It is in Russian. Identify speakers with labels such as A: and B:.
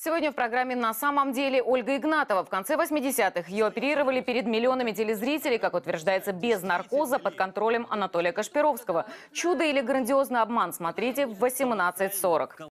A: Сегодня в программе «На самом деле» Ольга Игнатова. В конце 80-х ее оперировали перед миллионами телезрителей, как утверждается, без наркоза под контролем Анатолия Кашпировского. Чудо или грандиозный обман смотрите в 18.40.